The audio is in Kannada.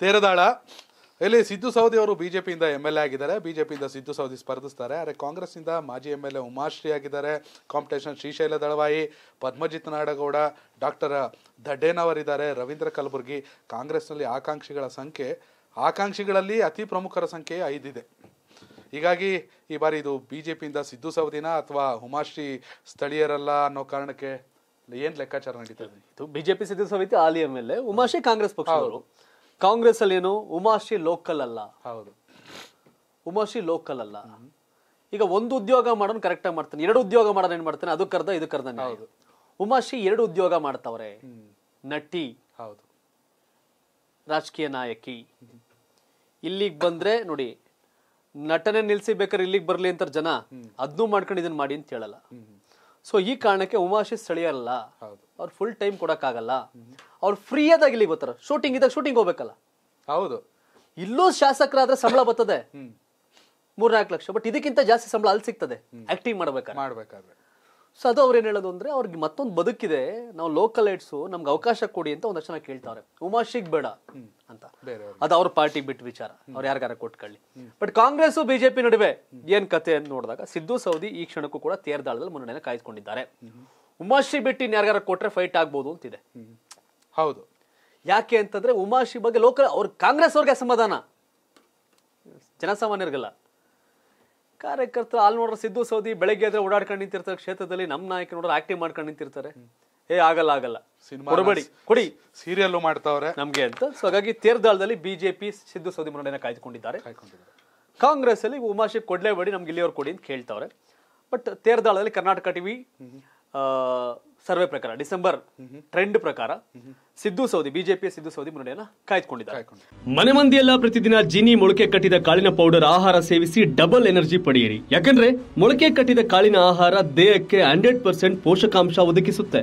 ತೇರದಾಳ ಇಲ್ಲಿ ಸಿದ್ದು ಸೌದಿ ಅವರು ಬಿಜೆಪಿಯಿಂದ ಎಮ್ ಎಲ್ ಎ ಆಗಿದ್ದಾರೆ ಬಿಜೆಪಿಯಿಂದ ಸಿದ್ದು ಸೌದಿ ಸ್ಪರ್ಧಿಸ್ತಾರೆ ಆದರೆ ಕಾಂಗ್ರೆಸ್ನಿಂದ ಮಾಜಿ ಎಮ್ ಎಲ್ ಎ ಉಮಾಶ್ರೀ ಆಗಿದ್ದಾರೆ ಕಾಂಪಿಟೇಷನ್ ಶ್ರೀಶೈಲ ದಳವಾಯಿ ಪದ್ಮಜಿತ್ ನಾಡಗೌಡ ಡಾಕ್ಟರ್ ದಡ್ಡೇನವರಿದ್ದಾರೆ ರವೀಂದ್ರ ಕಲಬುರ್ಗಿ ಕಾಂಗ್ರೆಸ್ನಲ್ಲಿ ಆಕಾಂಕ್ಷಿಗಳ ಸಂಖ್ಯೆ ಆಕಾಂಕ್ಷಿಗಳಲ್ಲಿ ಅತಿ ಪ್ರಮುಖರ ಸಂಖ್ಯೆ ಐದಿದೆ ಹೀಗಾಗಿ ಈ ಬಾರಿ ಇದು ಬಿ ಜೆ ಪಿಯಿಂದ ಸಿದ್ದು ಸೌದಿನ ಅಥವಾ ಉಮಾಶ್ರೀ ಸ್ಥಳೀಯರಲ್ಲ ಅನ್ನೋ ಕಾರಣಕ್ಕೆ ಏನು ಲೆಕ್ಕಾಚಾರ ನಡೀತದೆ ಇದು ಬಿಜೆಪಿ ಸಿದ್ದು ಸಮಿತಿ ಆಲಿ M L A Umashree Congress ಪಕ್ಷ ಅವರು ಕಾಂಗ್ರೆಸ್ ಅಲ್ಲಿ ಏನು ಉಮಾಶ್ರೀ ಲೋಕಲ್ ಅಲ್ಲ ಹೌದು ಉಮಾಶ್ರೀ ಲೋಕಲ್ ಅಲ್ಲ ಈಗ ಒಂದು ಉದ್ಯೋಗ ಮಾಡೋನ್ ಕರೆಕ್ಟ್ ಆಗಿ ಮಾಡ್ತಾನೆ ಎರಡು ಉದ್ಯೋಗ ಮಾಡೋದ್ ಏನ್ ಮಾಡ್ತಾನೆ ಅದು ಕರ್ದ ಇದು ಕರ್ದ ಹೌದು ಉಮಾಶ್ರೀ ಎರಡು ಉದ್ಯೋಗ ಮಾಡ್ತಾವ್ರೆ ನಟಿ ಹೌದು ರಾಜಕೀಯ ನಾಯಕಿ ಇಲ್ಲಿಗ್ ಬಂದ್ರೆ ನೋಡಿ ನಟನೆ ನಿಲ್ಸಿ ಬೇಕಾದ್ರೆ ಇಲ್ಲಿಗೆ ಬರ್ಲಿ ಅಂತ ಜನ ಅದನ್ನೂ ಮಾಡ್ಕೊಂಡು ಇದನ್ನ ಮಾಡಿ ಅಂತ ಹೇಳಲ್ಲ సో ఈ కారణక ఉమాషి సలియాల హౌడ్్్్్్్్్్్్్్్్్్్్్్్్్్్్్్్్్్్్్్్్్్్్్్్్్్్్్్్్్్్్్్్్్్్్్్్్్్్్్్్్్్్్్్్్్్్్్్్్్్్్్్్్్్్్్్్్్్్్్్్్్్్్్్్్్్్్్్్్్్్్్్్్్్్్్్్్్్్్్్్్్్్్్్్్్్్్్్్్్్్్్్్్్్్్్్్్్్్్్్్్్్్్్్్్్్్్్్్్్్్్్్్్్్్్్్్్్్్్్్్్్్్ ಸೊ ಅದು ಅವ್ರು ಏನು ಹೇಳೋದು ಅಂದರೆ ಅವ್ರಿಗೆ ಮತ್ತೊಂದು ಬದುಕಿದೆ ನಾವು ಲೋಕಲ್ ಏಟ್ಸು ನಮ್ಗೆ ಅವಕಾಶ ಕೊಡಿ ಅಂತ ಒಂದಷ್ಟು ಜನ ಕೇಳ್ತಾವ್ರೆ ಉಮಾಶಿಗ್ ಬೇಡ ಅಂತ ಅದು ಅವ್ರ ಪಾರ್ಟಿ ಬಿಟ್ಟು ವಿಚಾರ ಅವ್ರು ಯಾರಿಗಾರ ಕೊಟ್ಕೊಳ್ಳಿ ಬಟ್ ಕಾಂಗ್ರೆಸ್ ಬಿಜೆಪಿ ನಡುವೆ ಏನ್ ಕತೆ ಅಂತ ನೋಡಿದಾಗ ಸಿದ್ದು ಸೌದಿ ಈ ಕ್ಷಣಕ್ಕೂ ಕೂಡ ತೇರ್ದಾಳದಲ್ಲಿ ಮುನ್ನಡೆಯನ್ನು ಕಾಯ್ದುಕೊಂಡಿದ್ದಾರೆ ಉಮಾಶಿ ಬಿಟ್ಟು ಇನ್ಯಾರಿಗಾರ ಕೊಟ್ರೆ ಫೈಟ್ ಆಗ್ಬೋದು ಅಂತಿದೆ ಹೌದು ಯಾಕೆ ಅಂತಂದ್ರೆ ಉಮಾಶಿ ಬಗ್ಗೆ ಲೋಕಲ್ ಅವ್ರ ಕಾಂಗ್ರೆಸ್ ಅವ್ರಿಗೆ ಅಸಮಾಧಾನ ಜನಸಾಮಾನ್ಯರಿಗಲ್ಲ ಕಾರ್ಯಕರ್ತರು ಅಲ್ಲಿ ನೋಡ್ರೆ ಸಿದ್ದು ಸೌದಿ ಬೆಳಗ್ಗೆ ಆದ್ರೆ ಓಡಾಡ್ಕೊಂಡು ನಿಂತಿರ್ತಾರೆ ಕ್ಷೇತ್ರದಲ್ಲಿ ನಮ್ಮ ನಾಯಕ ನೋಡ್ರೆ ಆಕ್ಟಿವ್ ಮಾಡ್ಕೊಂಡು ನಿಂತಿರ್ತಾರೆ ಏ ಆಗಲ್ಲ ಆಗಲ್ಲ ಕೊಡಬೇಡಿ ಕೊಡಿ ಸೀರಿಯಲ್ ಮಾಡ್ತಾವ್ರೆ ನಮಗೆ ಅಂತ ಸೊ ಹಾಗಾಗಿ ತೇರ್ದಾಳದಲ್ಲಿ ಬಿಜೆಪಿ ಸಿದ್ದು ಸೌದಿ ಮುನ್ನಡೆಯನ್ನ ಕಾಯ್ದುಕೊಂಡಿದ್ದಾರೆ ಕಾಂಗ್ರೆಸ್ ಅಲ್ಲಿ ಉಮಾಶಿ ಕೊಡ್ಲೇಬೇಡಿ ನಮ್ಗೆ ಇಲ್ಲಿಯವ್ರು ಕೊಡಿ ಅಂತ ಕೇಳ್ತಾವ್ರೆ ಬಟ್ ತೇರ್ದಾಳದಲ್ಲಿ ಕರ್ನಾಟಕ ಟಿವಿ ಸರ್ವೆ ಪ್ರಕಾರ ಡಿಸೆಂಬರ್ ಟ್ರೆಂಡ್ ಪ್ರಕಾರ ಸಿದ್ದು ಸೌದಿ ಬಿಜೆಪಿ ಸಿದ್ದು ಸೌದಿ ಮುನ್ನಡೆಯನ್ನ ಕಾಯ್ದುಕೊಂಡಿದ್ದಾರೆ ಮನೆ ಮಂದಿಯೆಲ್ಲ ಪ್ರತಿದಿನ ಜೀನಿ ಮೊಳಕೆ ಕಟ್ಟಿದ ಕಾಳಿನ ಪೌಡರ್ ಆಹಾರ ಸೇವಿಸಿ ಡಬಲ್ ಎನರ್ಜಿ ಪಡೆಯಿರಿ ಯಾಕಂದ್ರೆ ಮೊಳಕೆ ಕಟ್ಟಿದ ಕಾಳಿನ ಆಹಾರ ದೇಹಕ್ಕೆ ಹಂಡ್ರೆಡ್ ಪರ್ಸೆಂಟ್ ಪೋಷಕಾಂಶ ಒದಗಿಸುತ್ತೆ